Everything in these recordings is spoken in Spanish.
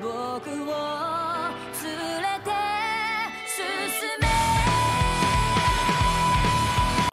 僕を連れ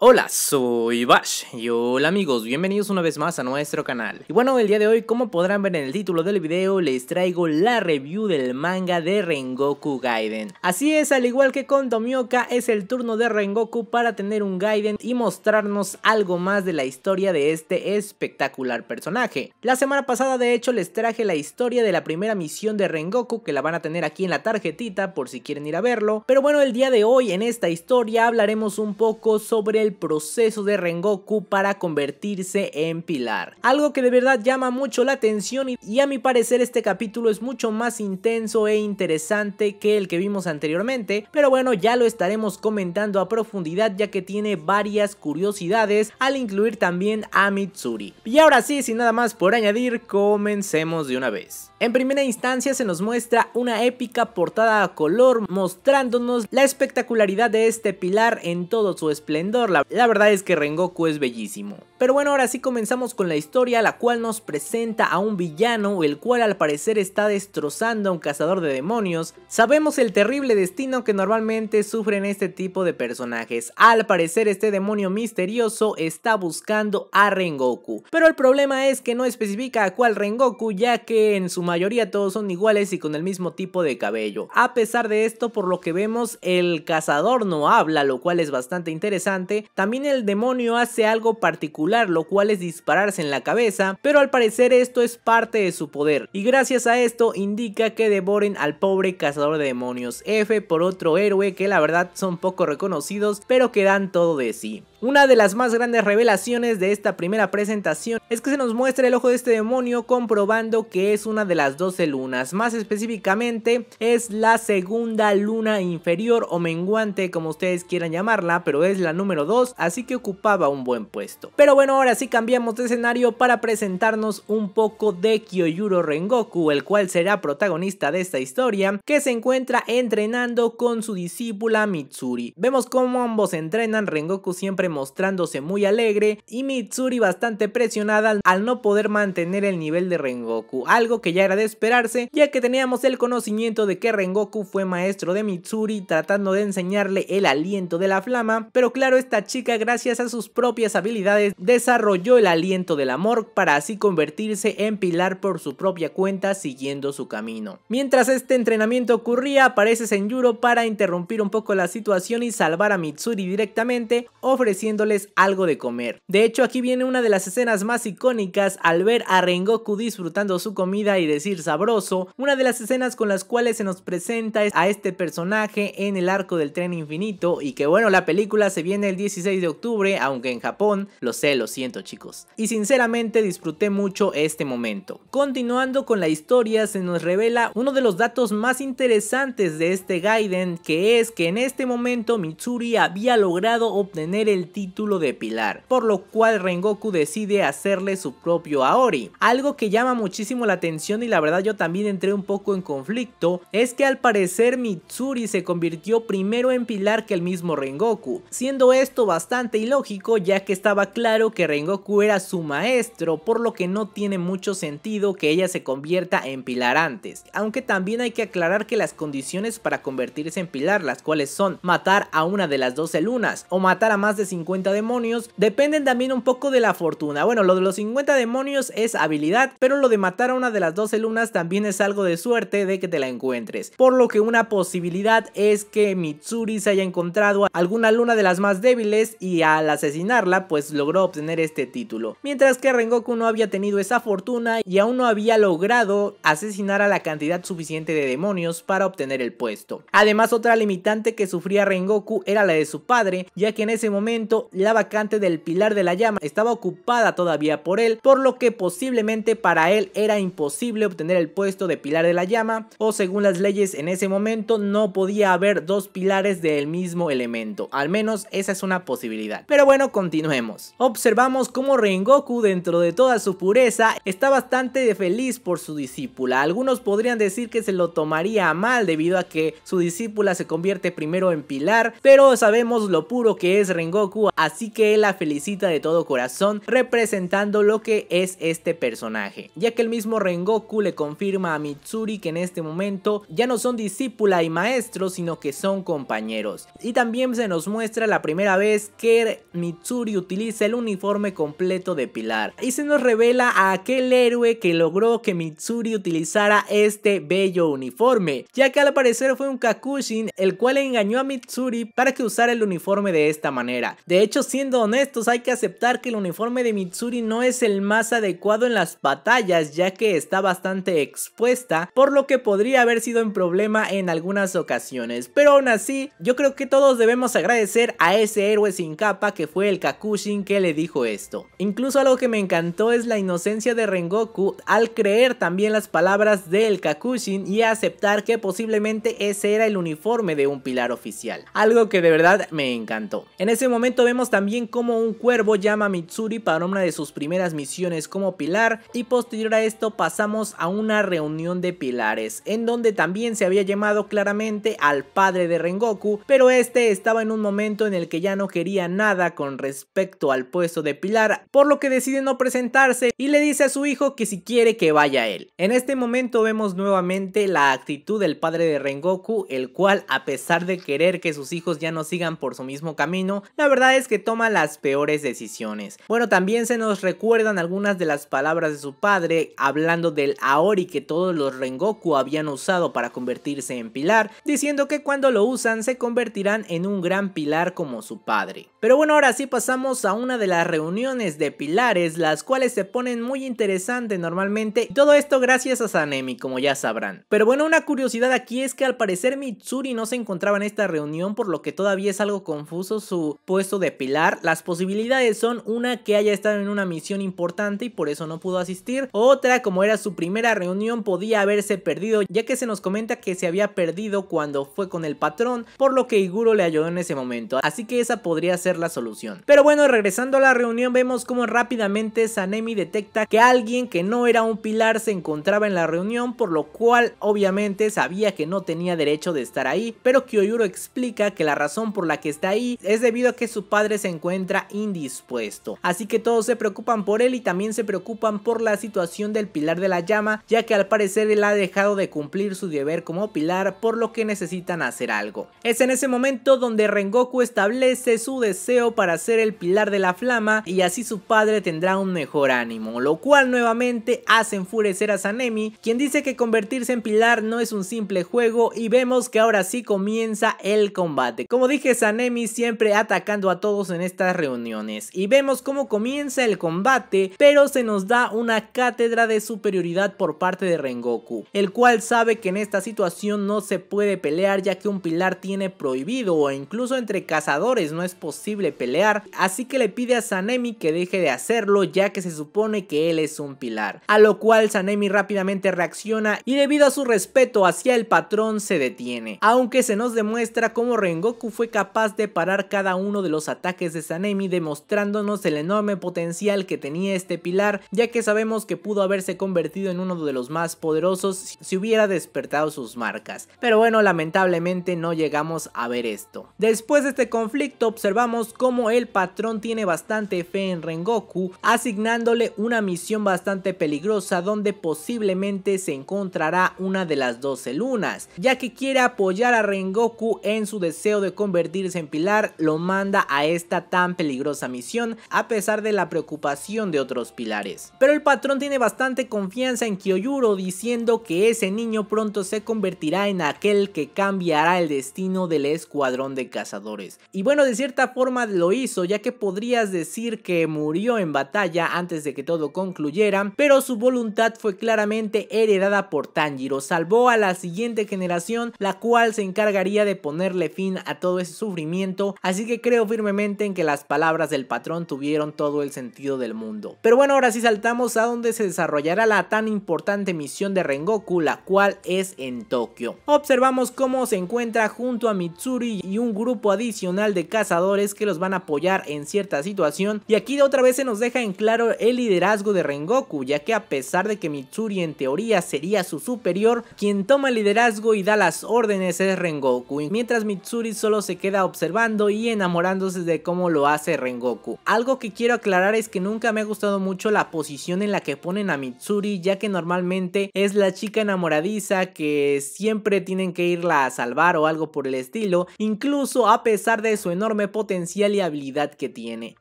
Hola, soy Bash y hola amigos, bienvenidos una vez más a nuestro canal. Y bueno, el día de hoy, como podrán ver en el título del video, les traigo la review del manga de Rengoku Gaiden. Así es, al igual que con Tomioka, es el turno de Rengoku para tener un Gaiden y mostrarnos algo más de la historia de este espectacular personaje. La semana pasada, de hecho, les traje la historia de la primera misión de Rengoku, que la van a tener aquí en la tarjetita por si quieren ir a verlo. Pero bueno, el día de hoy, en esta historia, hablaremos un poco sobre el proceso de Rengoku para convertirse en Pilar. Algo que de verdad llama mucho la atención y, y a mi parecer este capítulo es mucho más intenso e interesante que el que vimos anteriormente, pero bueno ya lo estaremos comentando a profundidad ya que tiene varias curiosidades al incluir también a Mitsuri. Y ahora sí, sin nada más por añadir, comencemos de una vez. En primera instancia se nos muestra una épica portada a color mostrándonos la espectacularidad de este pilar en todo su esplendor. La, verdad es que Rengoku es bellísimo. Pero bueno, ahora sí comenzamos con la historia la cual nos presenta a un villano el cual al parecer está destrozando a un cazador de demonios. Sabemos el terrible destino que normalmente sufren este tipo de personajes. Al parecer este demonio misterioso está buscando a Rengoku. Pero el problema es que no especifica a cuál Rengoku ya que en su mayoría todos son iguales y con el mismo tipo de cabello. A pesar de esto, por lo que vemos, el cazador no habla, lo cual es bastante interesante. También el demonio hace algo particular, lo cual es dispararse en la cabeza, pero al parecer esto es parte de su poder. Y gracias a esto indica que devoren al pobre cazador de demonios. F por otro héroe que la verdad son poco reconocidos, pero que dan todo de sí. Una de las más grandes revelaciones de esta primera presentación es que se nos muestra el ojo de este demonio comprobando que es una de las 12 lunas, más específicamente es la segunda luna inferior o menguante como ustedes quieran llamarla, pero es la número 2, así que ocupaba un buen puesto. Pero bueno, ahora sí cambiamos de escenario para presentarnos un poco de Kyojuro Rengoku, el cual será protagonista de esta historia, que se encuentra entrenando con su discípula Mitsuri. Vemos cómo ambos entrenan, Rengoku siempre mostrándose muy alegre y Mitsuri bastante presionada al no poder mantener el nivel de Rengoku, algo que ya era de esperarse ya que teníamos el conocimiento de que Rengoku fue maestro de Mitsuri tratando de enseñarle el aliento de la flama, pero claro esta chica gracias a sus propias habilidades desarrolló el aliento del amor para así convertirse en pilar por su propia cuenta siguiendo su camino. Mientras este entrenamiento ocurría aparece Senjuro para interrumpir un poco la situación y salvar a Mitsuri directamente ofreciendo ofreciéndoles algo de comer. De hecho, aquí viene una de las escenas más icónicas al ver a Rengoku disfrutando su comida y decir sabroso, una de las escenas con las cuales se nos presenta a este personaje en el arco del tren infinito y que bueno, la película se viene el 16 de octubre, aunque en Japón, lo sé, lo siento chicos. Y sinceramente disfruté mucho este momento. Continuando con la historia, se nos revela uno de los datos más interesantes de este Gaiden, que es que en este momento Mitsuri había logrado obtener el título de Pilar, por lo cual Rengoku decide hacerle su propio Aori. Algo que llama muchísimo la atención y la verdad yo también entré un poco en conflicto, es que al parecer Mitsuri se convirtió primero en Pilar que el mismo Rengoku, siendo esto bastante ilógico ya que estaba claro que Rengoku era su maestro, por lo que no tiene mucho sentido que ella se convierta en Pilar antes, aunque también hay que aclarar que las condiciones para convertirse en Pilar, las cuales son matar a una de las 12 lunas o matar a más de 50 50 demonios dependen también un poco de la fortuna. Bueno, lo de los 50 demonios es habilidad, pero lo de matar a una de las 12 lunas también es algo de suerte de que te la encuentres. Por lo que una posibilidad es que Mitsuri se haya encontrado a alguna luna de las más débiles y al asesinarla pues logró obtener este título. Mientras que Rengoku no había tenido esa fortuna y aún no había logrado asesinar a la cantidad suficiente de demonios para obtener el puesto. Además otra limitante que sufría Rengoku era la de su padre, ya que en ese momento la vacante del Pilar de la Llama estaba ocupada todavía por él, por lo que posiblemente para él era imposible obtener el puesto de Pilar de la Llama o según las leyes en ese momento no podía haber dos pilares del mismo elemento, al menos esa es una posibilidad. Pero bueno, continuemos. Observamos cómo Rengoku dentro de toda su pureza está bastante feliz por su discípula, algunos podrían decir que se lo tomaría mal debido a que su discípula se convierte primero en pilar, pero sabemos lo puro que es Rengoku así que él la felicita de todo corazón representando lo que es este personaje, ya que el mismo Rengoku le confirma a Mitsuri que en este momento ya no son discípula y maestro sino que son compañeros. Y también se nos muestra la primera vez que Mitsuri utiliza el uniforme completo de Pilar y se nos revela a aquel héroe que logró que Mitsuri utilizara este bello uniforme, ya que al parecer fue un Kakushin el cual engañó a Mitsuri para que usara el uniforme de esta manera. De hecho, siendo honestos, hay que aceptar que el uniforme de Mitsuri no es el más adecuado en las batallas, ya que está bastante expuesta, por lo que podría haber sido un problema en algunas ocasiones. Pero aún así, yo creo que todos debemos agradecer a ese héroe sin capa que fue el Kakushin que le dijo esto. Incluso algo que me encantó es la inocencia de Rengoku al creer también las palabras del Kakushin y aceptar que posiblemente ese era el uniforme de un pilar oficial. Algo que de verdad me encantó. En ese momento vemos también cómo un cuervo llama a Mitsuri para una de sus primeras misiones como pilar y posterior a esto pasamos a una reunión de pilares en donde también se había llamado claramente al padre de Rengoku pero este estaba en un momento en el que ya no quería nada con respecto al puesto de pilar por lo que decide no presentarse y le dice a su hijo que si quiere que vaya él. En este momento vemos nuevamente la actitud del padre de Rengoku el cual a pesar de querer que sus hijos ya no sigan por su mismo camino la verdad es que toma las peores decisiones. Bueno, también se nos recuerdan algunas de las palabras de su padre hablando del Aori que todos los Rengoku habían usado para convertirse en pilar, diciendo que cuando lo usan se convertirán en un gran pilar como su padre. Pero bueno, ahora sí pasamos a una de las reuniones de pilares, las cuales se ponen muy interesantes normalmente, todo esto gracias a Sanemi, como ya sabrán. Pero bueno, una curiosidad aquí es que al parecer Mitsuri no se encontraba en esta reunión, por lo que todavía es algo confuso su puesto de pilar, las posibilidades son una que haya estado en una misión importante y por eso no pudo asistir, otra como era su primera reunión podía haberse perdido ya que se nos comenta que se había perdido cuando fue con el patrón, por lo que Iguro le ayudó en ese momento, así que esa podría ser la solución. Pero bueno, regresando a la reunión vemos como rápidamente Sanemi detecta que alguien que no era un pilar se encontraba en la reunión, por lo cual obviamente sabía que no tenía derecho de estar ahí, pero Kyoyuro explica que la razón por la que está ahí es debido a que su padre se encuentra indispuesto. Así que todos se preocupan por él y también se preocupan por la situación del pilar de la llama, ya que al parecer él ha dejado de cumplir su deber como pilar, por lo que necesitan hacer algo. Es en ese momento donde Rengoku establece su deseo para ser el pilar de la flama y así su padre tendrá un mejor ánimo, lo cual nuevamente hace enfurecer a Sanemi, quien dice que convertirse en pilar no es un simple juego y vemos que ahora sí comienza el combate. Como dije, Sanemi siempre atacando a a todos en estas reuniones y vemos cómo comienza el combate, pero se nos da una cátedra de superioridad por parte de Rengoku, el cual sabe que en esta situación no se puede pelear ya que un pilar tiene prohibido o incluso entre cazadores no es posible pelear, así que le pide a Sanemi que deje de hacerlo ya que se supone que él es un pilar, a lo cual Sanemi rápidamente reacciona y debido a su respeto hacia el patrón se detiene, aunque se nos demuestra cómo Rengoku fue capaz de parar cada uno de los ataques de Sanemi demostrándonos el enorme potencial que tenía este pilar ya que sabemos que pudo haberse convertido en uno de los más poderosos si hubiera despertado sus marcas. Pero bueno, lamentablemente no llegamos a ver esto. Después de este conflicto observamos cómo el patrón tiene bastante fe en Rengoku asignándole una misión bastante peligrosa donde posiblemente se encontrará una de las 12 lunas ya que quiere apoyar a Rengoku en su deseo de convertirse en pilar lo manda a esta tan peligrosa misión a pesar de la preocupación de otros pilares. Pero el patrón tiene bastante confianza en Kyojuro... diciendo que ese niño pronto se convertirá en aquel que cambiará el destino del escuadrón de cazadores. Y bueno, de cierta forma lo hizo ya que podrías decir que murió en batalla antes de que todo concluyera, pero su voluntad fue claramente heredada por Tanjiro, salvó a la siguiente generación la cual se encargaría de ponerle fin a todo ese sufrimiento, así que creo firmemente en que las palabras del patrón tuvieron todo el sentido del mundo. Pero bueno, ahora sí saltamos a donde se desarrollará la tan importante misión de Rengoku, la cual es en Tokio. Observamos cómo se encuentra junto a Mitsuri y un grupo adicional de cazadores que los van a apoyar en cierta situación y aquí de otra vez se nos deja en claro el liderazgo de Rengoku, ya que a pesar de que Mitsuri en teoría sería su superior, quien toma el liderazgo y da las órdenes es Rengoku, mientras Mitsuri solo se queda observando y enamorando de cómo lo hace Rengoku. Algo que quiero aclarar es que nunca me ha gustado mucho la posición en la que ponen a Mitsuri, ya que normalmente es la chica enamoradiza que siempre tienen que irla a salvar o algo por el estilo, incluso a pesar de su enorme potencial y habilidad que tiene.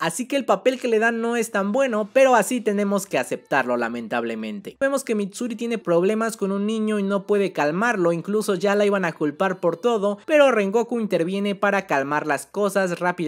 Así que el papel que le dan no es tan bueno, pero así tenemos que aceptarlo lamentablemente. Vemos que Mitsuri tiene problemas con un niño y no puede calmarlo, incluso ya la iban a culpar por todo, pero Rengoku interviene para calmar las cosas rápidamente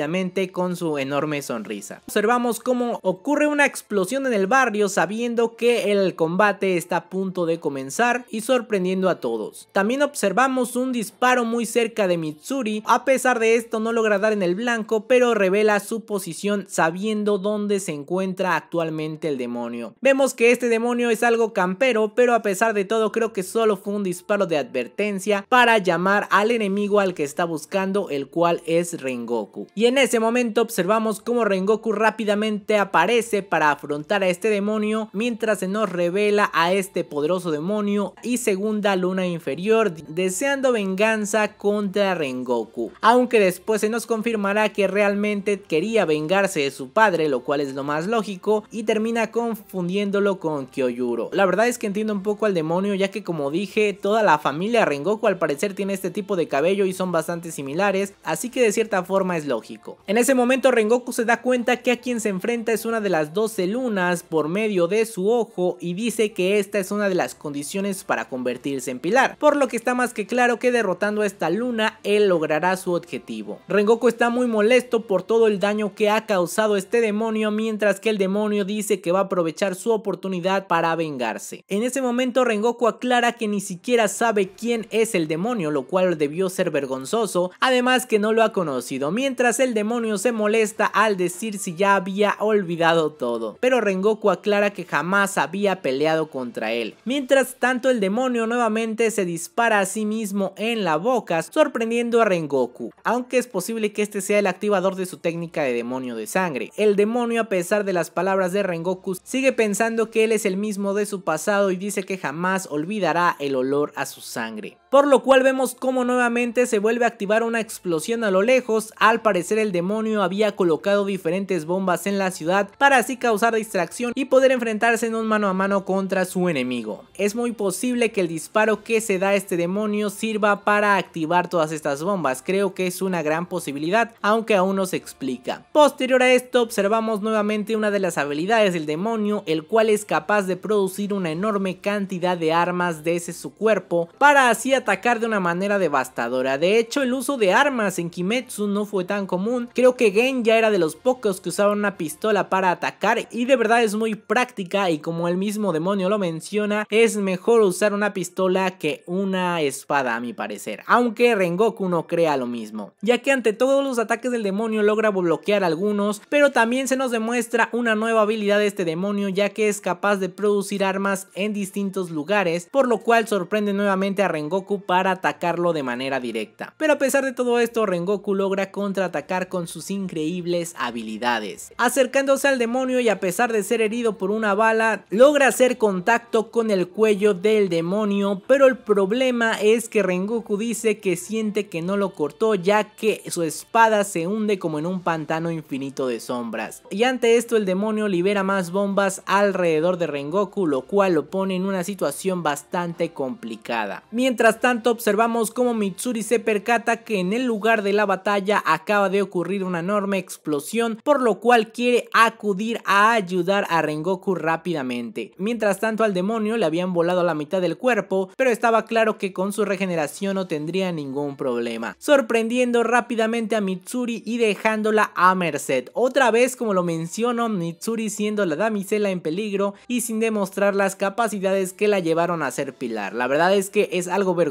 con su enorme sonrisa. Observamos cómo ocurre una explosión en el barrio sabiendo que el combate está a punto de comenzar y sorprendiendo a todos. También observamos un disparo muy cerca de Mitsuri, a pesar de esto no logra dar en el blanco pero revela su posición sabiendo dónde se encuentra actualmente el demonio. Vemos que este demonio es algo campero pero a pesar de todo creo que solo fue un disparo de advertencia para llamar al enemigo al que está buscando el cual es Rengoku. Y en ese momento observamos cómo Rengoku rápidamente aparece para afrontar a este demonio mientras se nos revela a este poderoso demonio y segunda luna inferior deseando venganza contra Rengoku. Aunque después se nos confirmará que realmente quería vengarse de su padre, lo cual es lo más lógico y termina confundiéndolo con Kyojuro. La verdad es que entiendo un poco al demonio ya que como dije toda la familia Rengoku al parecer tiene este tipo de cabello y son bastante similares así que de cierta forma es lógico. En ese momento Rengoku se da cuenta que a quien se enfrenta es una de las 12 lunas por medio de su ojo y dice que esta es una de las condiciones para convertirse en pilar, por lo que está más que claro que derrotando a esta luna él logrará su objetivo. Rengoku está muy molesto por todo el daño que ha causado este demonio mientras que el demonio dice que va a aprovechar su oportunidad para vengarse. En ese momento Rengoku aclara que ni siquiera sabe quién es el demonio, lo cual debió ser vergonzoso, además que no lo ha conocido, mientras el el demonio se molesta al decir si ya había olvidado todo, pero Rengoku aclara que jamás había peleado contra él. Mientras tanto el demonio nuevamente se dispara a sí mismo en la boca, sorprendiendo a Rengoku, aunque es posible que este sea el activador de su técnica de demonio de sangre. El demonio a pesar de las palabras de Rengoku sigue pensando que él es el mismo de su pasado y dice que jamás olvidará el olor a su sangre por lo cual vemos cómo nuevamente se vuelve a activar una explosión a lo lejos, al parecer el demonio había colocado diferentes bombas en la ciudad para así causar distracción y poder enfrentarse en un mano a mano contra su enemigo. Es muy posible que el disparo que se da a este demonio sirva para activar todas estas bombas, creo que es una gran posibilidad, aunque aún no se explica. Posterior a esto observamos nuevamente una de las habilidades del demonio, el cual es capaz de producir una enorme cantidad de armas desde su cuerpo para así atacar de una manera devastadora. De hecho, el uso de armas en Kimetsu no fue tan común. Creo que Gen ya era de los pocos que usaban una pistola para atacar y de verdad es muy práctica y como el mismo demonio lo menciona, es mejor usar una pistola que una espada a mi parecer, aunque Rengoku no crea lo mismo, ya que ante todos los ataques del demonio logra bloquear algunos, pero también se nos demuestra una nueva habilidad de este demonio ya que es capaz de producir armas en distintos lugares, por lo cual sorprende nuevamente a Rengoku para atacarlo de manera directa. Pero a pesar de todo esto, Rengoku logra contraatacar con sus increíbles habilidades. Acercándose al demonio y a pesar de ser herido por una bala, logra hacer contacto con el cuello del demonio, pero el problema es que Rengoku dice que siente que no lo cortó ya que su espada se hunde como en un pantano infinito de sombras. Y ante esto el demonio libera más bombas alrededor de Rengoku, lo cual lo pone en una situación bastante complicada. Mientras tanto, observamos cómo Mitsuri se percata que en el lugar de la batalla acaba de ocurrir una enorme explosión, por lo cual quiere acudir a ayudar a Rengoku rápidamente. Mientras tanto, al demonio le habían volado la mitad del cuerpo, pero estaba claro que con su regeneración no tendría ningún problema, sorprendiendo rápidamente a Mitsuri y dejándola a merced. Otra vez, como lo mencionó Mitsuri siendo la damisela en peligro y sin demostrar las capacidades que la llevaron a ser pilar. La verdad es que es algo vergonzoso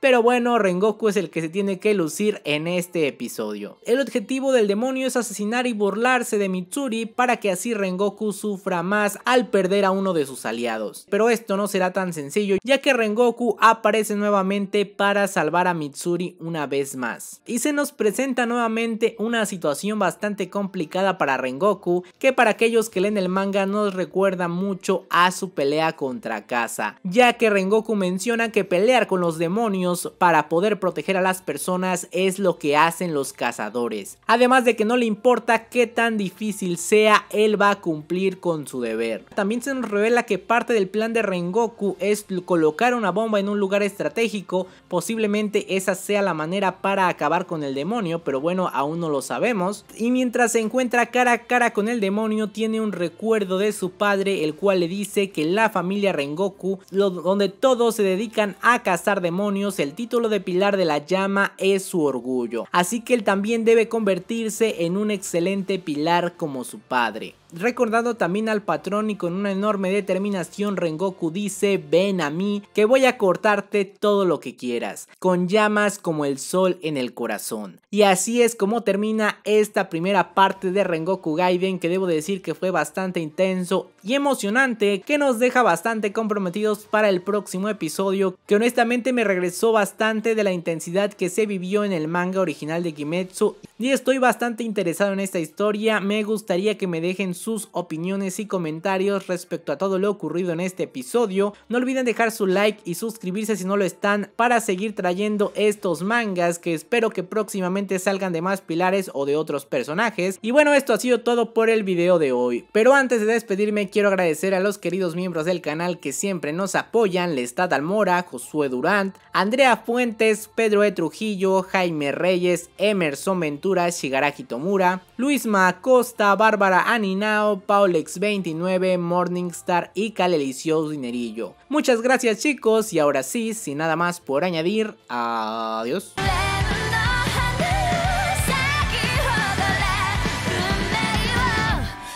pero bueno, Rengoku es el que se tiene que lucir en este episodio. El objetivo del demonio es asesinar y burlarse de Mitsuri para que así Rengoku sufra más al perder a uno de sus aliados. Pero esto no será tan sencillo ya que Rengoku aparece nuevamente para salvar a Mitsuri una vez más. Y se nos presenta nuevamente una situación bastante complicada para Rengoku que para aquellos que leen el manga nos recuerda mucho a su pelea contra Kasa, ya que Rengoku menciona que pelear con los demonios para poder proteger a las personas es lo que hacen los cazadores. Además de que no le importa qué tan difícil sea, él va a cumplir con su deber. También se nos revela que parte del plan de Rengoku es colocar una bomba en un lugar estratégico, posiblemente esa sea la manera para acabar con el demonio, pero bueno, aún no lo sabemos. Y mientras se encuentra cara a cara con el demonio, tiene un recuerdo de su padre, el cual le dice que la familia Rengoku, donde todos se dedican a cazar demonios, el título de Pilar de la Llama es su orgullo, así que él también debe convertirse en un excelente pilar como su padre. Recordando también al patrón y con una enorme determinación, Rengoku dice, ven a mí, que voy a cortarte todo lo que quieras, con llamas como el sol en el corazón. Y así es como termina esta primera parte de Rengoku Gaiden, que debo decir que fue bastante intenso y emocionante, que nos deja bastante comprometidos para el próximo episodio, que honestamente me regresó bastante de la intensidad que se vivió en el manga original de Kimetsu y estoy bastante interesado en esta historia, me gustaría que me dejen sus opiniones y comentarios respecto a todo lo ocurrido en este episodio. No olviden dejar su like y suscribirse si no lo están para seguir trayendo estos mangas que espero que próximamente salgan de más pilares o de otros personajes. Y bueno, esto ha sido todo por el video de hoy. Pero antes de despedirme quiero agradecer a los queridos miembros del canal que siempre nos apoyan, Lestat Almora, Josué Durant, Andrea Fuentes, Pedro E. Trujillo, Jaime Reyes, Emerson Ventura, Ventura, Shigara Luis macosta Bárbara Aninao, Paulex29, Morningstar y Calelicio Dinerillo. Muchas gracias chicos y ahora sí, sin nada más por añadir, adiós.